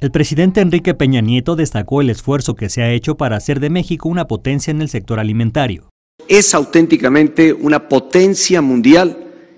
El presidente Enrique Peña Nieto destacó el esfuerzo que se ha hecho para hacer de México una potencia en el sector alimentario. Es auténticamente una potencia mundial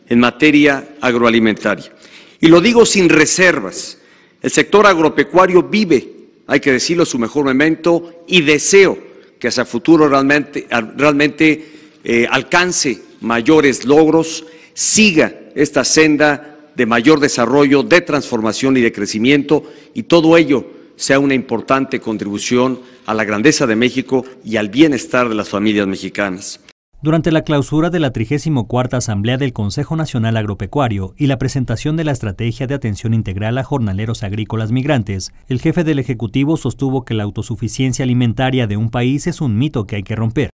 en materia agroalimentaria. Y lo digo sin reservas. El sector agropecuario vive, hay que decirlo, su mejor momento y deseo que hacia futuro realmente, realmente eh, alcance mayores logros, siga esta senda de mayor desarrollo, de transformación y de crecimiento, y todo ello sea una importante contribución a la grandeza de México y al bienestar de las familias mexicanas. Durante la clausura de la 34 Asamblea del Consejo Nacional Agropecuario y la presentación de la Estrategia de Atención Integral a Jornaleros Agrícolas Migrantes, el jefe del Ejecutivo sostuvo que la autosuficiencia alimentaria de un país es un mito que hay que romper.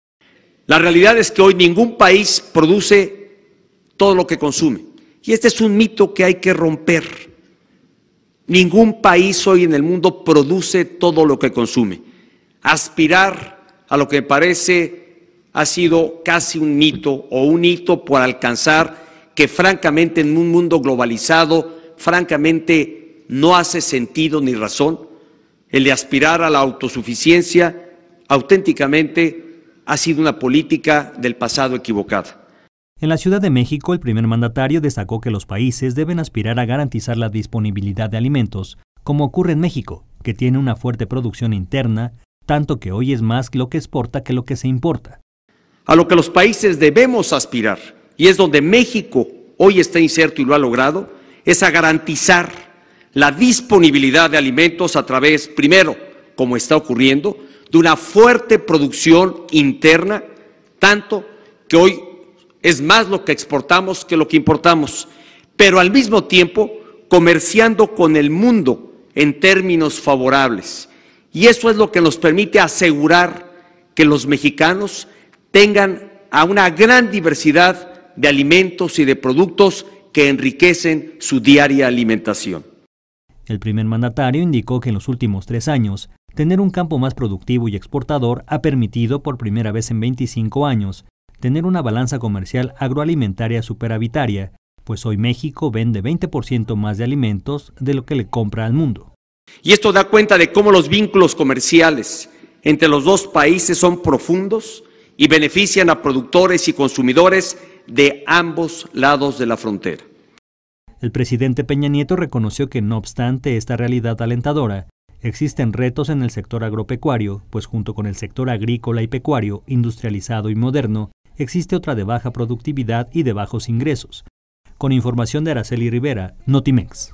La realidad es que hoy ningún país produce todo lo que consume. Y este es un mito que hay que romper. Ningún país hoy en el mundo produce todo lo que consume. Aspirar a lo que parece ha sido casi un mito o un hito por alcanzar que francamente en un mundo globalizado, francamente no hace sentido ni razón. El de aspirar a la autosuficiencia auténticamente ha sido una política del pasado equivocada. En la Ciudad de México, el primer mandatario destacó que los países deben aspirar a garantizar la disponibilidad de alimentos, como ocurre en México, que tiene una fuerte producción interna, tanto que hoy es más lo que exporta que lo que se importa. A lo que los países debemos aspirar, y es donde México hoy está inserto y lo ha logrado, es a garantizar la disponibilidad de alimentos a través, primero, como está ocurriendo, de una fuerte producción interna, tanto que hoy es más lo que exportamos que lo que importamos, pero al mismo tiempo comerciando con el mundo en términos favorables. Y eso es lo que nos permite asegurar que los mexicanos tengan a una gran diversidad de alimentos y de productos que enriquecen su diaria alimentación. El primer mandatario indicó que en los últimos tres años, tener un campo más productivo y exportador ha permitido por primera vez en 25 años tener una balanza comercial agroalimentaria superavitaria, pues hoy México vende 20% más de alimentos de lo que le compra al mundo. Y esto da cuenta de cómo los vínculos comerciales entre los dos países son profundos y benefician a productores y consumidores de ambos lados de la frontera. El presidente Peña Nieto reconoció que no obstante esta realidad alentadora, existen retos en el sector agropecuario, pues junto con el sector agrícola y pecuario, industrializado y moderno, existe otra de baja productividad y de bajos ingresos. Con información de Araceli Rivera, Notimex.